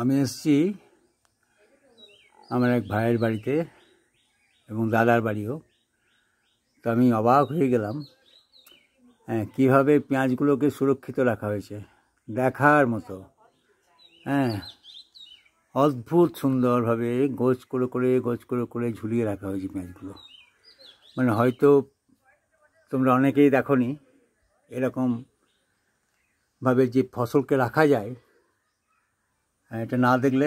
আমি এসছি আমার এক ভাইয়ের বাড়িতে এবং দাদার বাড়িও তো আমি অবাক হয়ে গেলাম হ্যাঁ কীভাবে পেঁয়াজগুলোকে সুরক্ষিত রাখা হয়েছে দেখার মতো হ্যাঁ অদ্ভুত সুন্দরভাবে গোছ করে করে গোছ করে করে ঝুলিয়ে রাখা হয়েছে পেঁয়াজগুলো মানে হয়তো তোমরা অনেকেই দেখো এরকম ভাবে যে ফসলকে রাখা যায় হ্যাঁ, এটা না দেখলে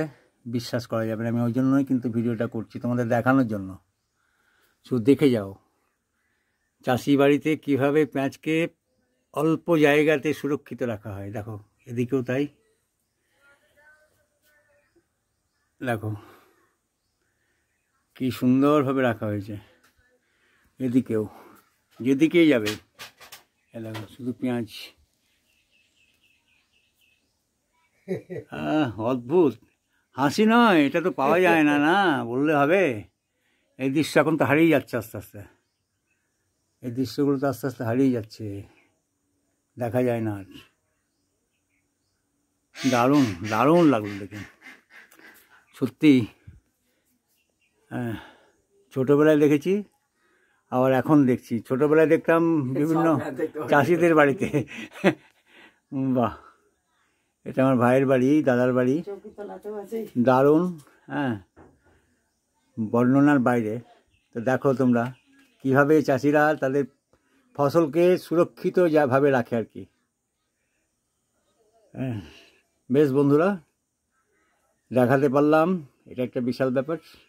বিশ্বাস করা যাবে না আমি ওই জন্যই কিন্তু ভিডিওটা করছি তোমাদের দেখানোর জন্য শুধু দেখে যাও চাষি বাড়িতে কীভাবে পেঁয়াজকে অল্প জায়গাতে সুরক্ষিত রাখা হয় দেখো এদিকেও তাই দেখো কি সুন্দরভাবে রাখা হয়েছে এদিকেও যেদিকেই যাবে দেখো শুধু পেঁয়াজ হ্যাঁ, অদ্ভুত হাসি নয় এটা তো পাওয়া যায় না না বললে হবে এই দৃশ্য এখন তো হারিয়ে যাচ্ছে আস্তে আস্তে এই দৃশ্যগুলো তো আস্তে আস্তে হারিয়ে যাচ্ছে দেখা যায় না আর দারুণ দারুণ লাগলো দেখুন সত্যি হ্যাঁ, ছোটোবেলায় দেখেছি আবার এখন দেখছি ছোটোবেলায় দেখতাম বিভিন্ন হ্যাঁ, চাষিদের বাড়িতে বাহ এটা আমার ভাইয়ের বাড়ি দাদার বাড়ি দারুণ হ্যাঁ বর্ণনার বাইরে তো দেখো তোমরা কিভাবে চাষিরা তাদের ফসলকে সুরক্ষিত যাভাবে রাখে আর কি হ্যাঁ, বেশ বন্ধুরা দেখাতে পারলাম এটা একটা বিশাল ব্যাপার